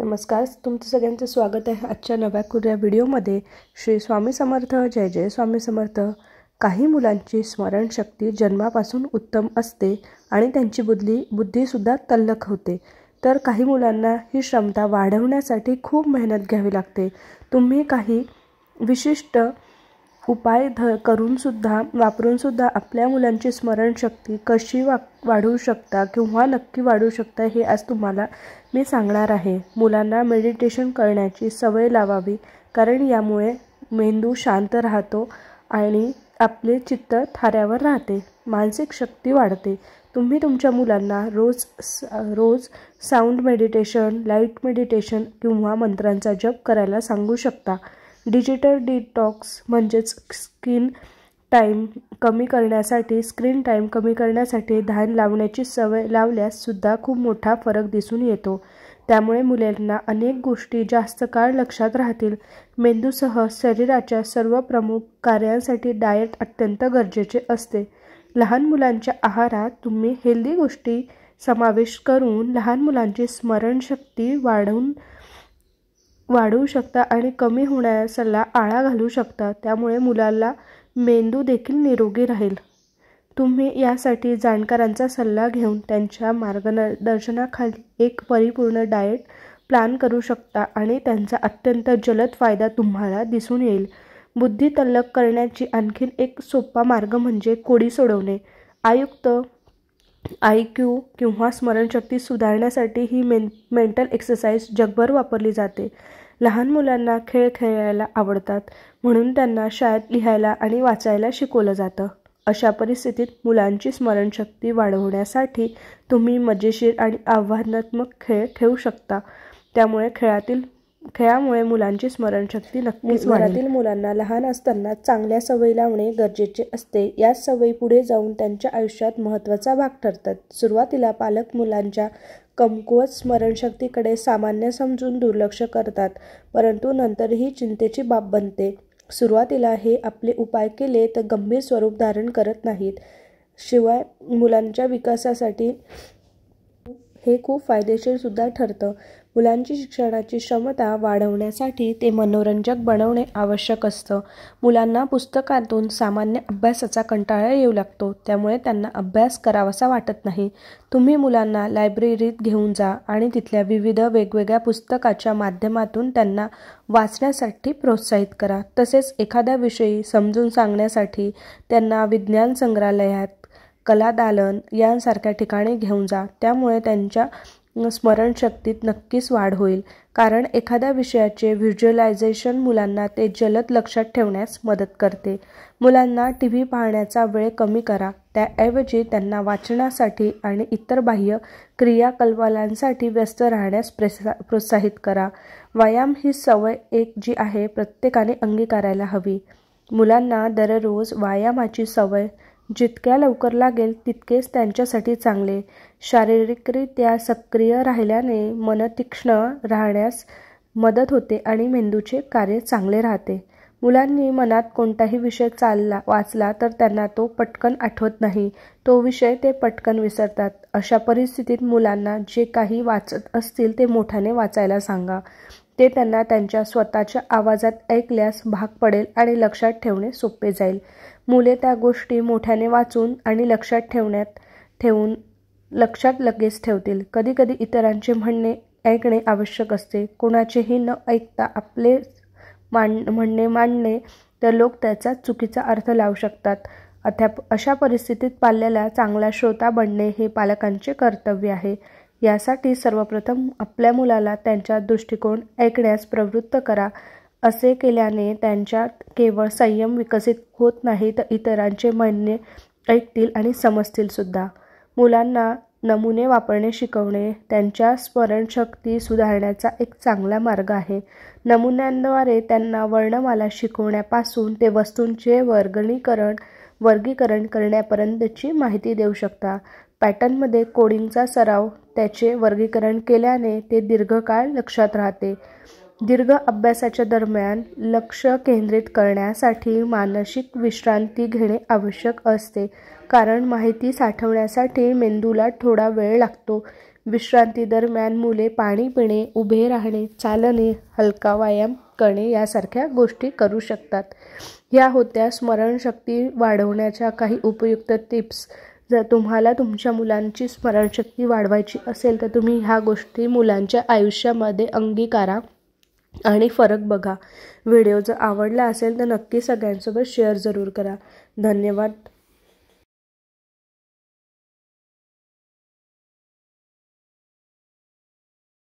नमस्कार तुमचं सगळ्यांचं स्वागत आहे आजच्या नव्या कुर्या व्हिडिओमध्ये श्री स्वामी समर्थ जय जय स्वामी समर्थ काही मुलांची स्मरणशक्ती जन्मापासून उत्तम असते आणि त्यांची बुद्धी बुद्धीसुद्धा तल्लख होते तर काही मुलांना ही क्षमता वाढवण्यासाठी खूप मेहनत घ्यावी लागते तुम्ही काही विशिष्ट उपाय ध करूनसुद्धा वापरूनसुद्धा आपल्या मुलांची स्मरणशक्ती कशी वा वाढवू शकता किंवा नक्की वाढवू शकता हे आज तुम्हाला मी सांगणार आहे मुलांना मेडिटेशन करण्याची सवय लावावी कारण यामुळे मेंदू शांत राहतो आणि आपले चित्त थाऱ्यावर राहते मानसिक शक्ती वाढते तुम्ही तुमच्या मुलांना रोज रोज साऊंड मेडिटेशन लाईट मेडिटेशन किंवा मंत्रांचा जप करायला सांगू शकता डिजिटल डिटॉक्स म्हणजेच स्किन टाईम कमी करण्यासाठी स्क्रीन टाईम कमी करण्यासाठी ध्यान लावण्याची सवय लावल्याससुद्धा सुद्धा खूप मोठा फरक दिसून येतो त्यामुळे मुलांना अनेक गोष्टी जास्त काळ लक्षात राहतील मेंदूसह शरीराच्या सर्व प्रमुख कार्यांसाठी डाएट अत्यंत गरजेचे असते लहान मुलांच्या आहारात तुम्ही हेल्दी गोष्टी समावेश करून लहान मुलांची स्मरणशक्ती वाढवून वाढवू शकता आणि कमी होण्यासला आळा घालू शकता त्यामुळे मुलाला मेंदू देखील निरोगी राहील तुम्ही यासाठी जाणकारांचा सल्ला घेऊन त्यांच्या मार्गदर्शनाखाली एक परिपूर्ण डाएट प्लॅन करू शकता आणि त्यांचा अत्यंत जलद फायदा तुम्हाला दिसून येईल बुद्धी तल्लक करण्याची आणखीन एक सोपा मार्ग म्हणजे कोडी सोडवणे आयुक्त आय क्यू किंवा स्मरणशक्ती सुधारण्यासाठी ही मेन मेंटल एक्सरसाइज जगभर वापरली जाते लहान मुलांना खेळ खेळायला आवडतात म्हणून त्यांना शाळेत लिहायला आणि वाचायला शिकवलं जातं अशा परिस्थितीत मुलांची स्मरणशक्ती वाढवण्यासाठी तुम्ही मजेशीर आणि आव्हानात्मक खेळ ठेवू शकता त्यामुळे खेळातील खेळामुळे मुलांची स्मरणशक्ती नक्कीच घरातील मुलांना लहान असताना चांगल्या सवयी लावणे गरजेचे असते याच सवयी पुढे जाऊन त्यांच्या आयुष्यात महत्त्वाचा भाग ठरतात सुरुवातीला पालक मुलांच्या कमकुवत स्मरणशक्तीकडे सामान्य समजून दुर्लक्ष करतात परंतु नंतर ही चिंतेची बाब बनते सुरुवातीला हे आपले उपाय केले तर गंभीर स्वरूप धारण करत नाहीत शिवाय मुलांच्या विकासासाठी हे खूप फायदेशीर सुद्धा ठरतं मुलांची शिक्षणाची क्षमता वाढवण्यासाठी ते मनोरंजक बनवणे आवश्यक असतं मुलांना पुस्तकातून सामान्य अभ्यासाचा कंटाळा येऊ लागतो त्यामुळे त्यांना अभ्यास करावासा वाटत नाही तुम्ही मुलांना लायब्ररीत घेऊन जा आणि तिथल्या विविध वेगवेगळ्या पुस्तकाच्या माध्यमातून त्यांना वाचण्यासाठी प्रोत्साहित करा तसेच एखाद्या विषयी समजून सांगण्यासाठी त्यांना विज्ञान संग्रहालयात कला दालन यांसारख्या ठिकाणी घेऊन जा त्यामुळे त्यांच्या स्मरणशक्तीत नक्कीच वाढ होईल कारण एखाद्या विषयाचे व्हिज्युअलायझेशन मुलांना ते जलद लक्षात ठेवण्यास मदत करते मुलांना टी व्ही पाहण्याचा वेळ कमी करा त्याऐवजी त्यांना वाचनासाठी आणि इतर बाह्य क्रियाकलापांसाठी व्यस्त राहण्यास प्रेसा प्रोत्साहित करा व्यायाम ही सवय एक जी आहे प्रत्येकाने अंगीकारायला हवी मुलांना दररोज व्यायामाची सवय जितक्या लवकर लागेल तितकेच त्यांच्यासाठी चांगले शारीरिकरित्या सक्रिय राहिल्याने मन तीक्ष्ण राहण्यास मदत होते आणि मेंदूचे कार्य चांगले राहते मुलांनी मनात कोणताही विषय चालला वाचला तर त्यांना तो पटकन आठवत नाही तो विषय ते पटकन विसरतात अशा परिस्थितीत मुलांना जे काही वाचत असतील ते मोठ्याने वाचायला सांगा ते त्यांना त्यांच्या स्वतःच्या आवाजात ऐकल्यास भाग पडेल आणि लक्षात ठेवणे सोपे जाईल मुले त्या गोष्टी मोठ्याने वाचून आणि लक्षात ठेवण्यात ठेवून लक्षात लगेच ठेवतील कधीकधी इतरांचे म्हणणे ऐकणे आवश्यक असते कोणाचेही न ऐकता आपले मान म्हणणे मांडणे तर लोक त्याचा चुकीचा अर्थ लावू शकतात अथ्या अशा परिस्थितीत पाल्याला चांगला श्रोता बनणे हे पालकांचे कर्तव्य आहे यासाठी सर्वप्रथम आपल्या मुलाला त्यांच्या दृष्टिकोन ऐकण्यास प्रवृत्त करा असे केल्याने त्यांच्यात केवळ संयम विकसित होत नाही तर इतरांचे म्हणणे ऐकतील आणि सुद्धा मुलांना नमुने वापरणे शिकवणे त्यांच्या स्मरणशक्ती सुधारण्याचा एक चांगला मार्ग आहे नमुन्यांद्वारे त्यांना वर्णमाला शिकवण्यापासून ते वस्तूंचे वर्गणीकरण वर्गीकरण करण्यापर्यंतची माहिती देऊ शकता पॅटर्नमध्ये कोडिंगचा सराव त्याचे वर्गीकरण केल्याने ते दीर्घकाळ लक्षात राहते दीर्घ अभ्यासाच्या दरम्यान लक्ष केंद्रित करण्यासाठी मानसिक विश्रांती घेणे आवश्यक असते कारण माहिती साठवण्यासाठी मेंदूला थोडा वेळ लागतो विश्रांती दरम्यान मुले पाणी पिणे उभे राहणे चालणे हलका व्यायाम करणे यासारख्या गोष्टी करू शकतात ह्या होत्या स्मरणशक्ती वाढवण्याच्या काही उपयुक्त टिप्स जर तुम्हाला तुमच्या मुलांची स्मरणशक्ती वाढवायची असेल तर तुम्ही ह्या गोष्टी मुलांच्या आयुष्यामध्ये अंगीकारा आणि फरक बघा व्हिडिओ जर आवडला असेल तर नक्की सगळ्यांसोबत शेअर जरूर करा धन्यवाद